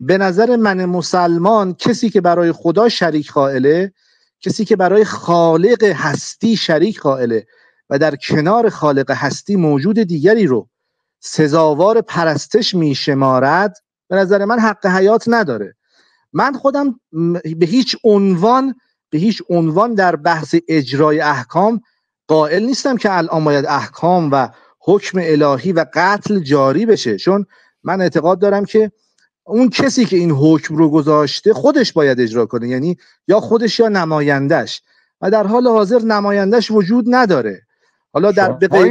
به نظر من مسلمان کسی که برای خدا شریک خائله کسی که برای خالق هستی شریک خائله و در کنار خالق هستی موجود دیگری رو سزاوار پرستش میشمارد به نظر من حق حیات نداره من خودم به هیچ عنوان به هیچ عنوان در بحث اجرای احکام قائل نیستم که الان باید احکام و حکم الهی و قتل جاری بشه چون من اعتقاد دارم که اون کسی که این حکم رو گذاشته خودش باید اجرا کنه یعنی یا خودش یا نمایندش و در حال حاضر نمایندش وجود نداره حالا در به در بله،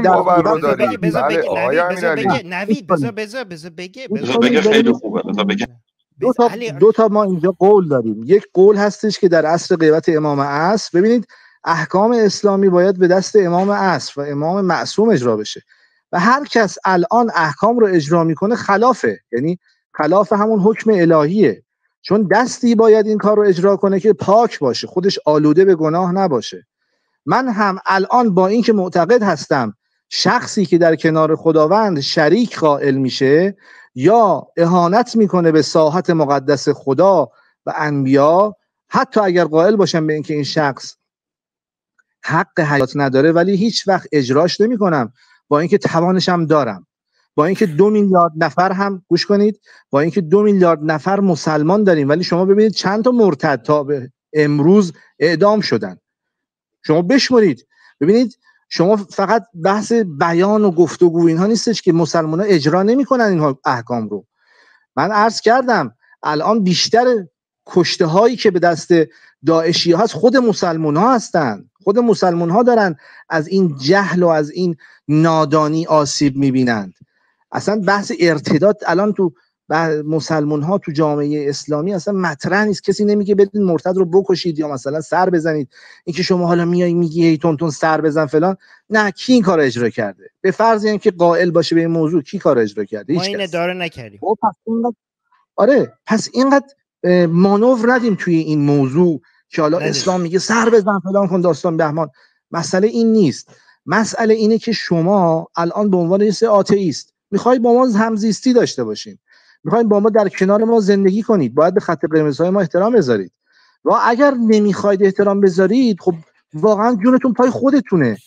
دو تا دو تا ما اینجا قول داریم یک قول هستش که در عصر قیبت امام عصر ببینید احکام اسلامی باید به دست امام عصر و امام معصوم اجرا بشه و هر کس الان احکام رو اجرا میکنه خلافه یعنی خلاف همون حکم الهیه چون دستی باید این کار رو اجرا کنه که پاک باشه خودش آلوده به گناه نباشه من هم الان با اینکه معتقد هستم شخصی که در کنار خداوند شریک قائل میشه یا اهانت میکنه به ساحت مقدس خدا و انبیا حتی اگر قائل باشم به اینکه این شخص حق حیات نداره ولی هیچ وقت اجراش نمیکنم با اینکه توانشم دارم با اینکه دو میلیارد نفر هم گوش کنید با اینکه دو میلیارد نفر مسلمان داریم ولی شما ببینید چند تا مرتد تا به امروز اعدام شدن شما بشمرید ببینید شما فقط بحث بیان و گفتگو اینها نیستش که مسلمان ها اجرا نمیکنن این احکام رو من عرض کردم الان بیشتر کشته هایی که به دست داعشی هست خود مسلمان ها هستن خود مسلمان ها دارن از این جهل و از این نادانی آسیب میبینند اصلا بحث ارتداد الان تو مسلمون ها تو جامعه اسلامی اصلا مطرح نیست کسی نمیگه بدین مرتد رو بکشید یا مثلا سر بزنید اینکه شما حالا میای میگی هی تون سر بزن فلان نه کی این کار اجرا کرده به فرض یعنی که قائل باشه به این موضوع کی کار اجرا کرده ما این اداره نکردیم خب، آره پس اینقدر مانور ندیم توی این موضوع که حالا اسلام میگه سر بزن فلان کن داستان بهمان مسئله این نیست مسئله اینه که شما الان به عنوان یه آتئیست میخوای با ما همزیستی داشته باشیم میخواید با ما در کنار ما زندگی کنید باید به خط قرمزهای ما احترام بذارید و اگر نمیخواید احترام بذارید خب واقعا جونتون پای خودتونه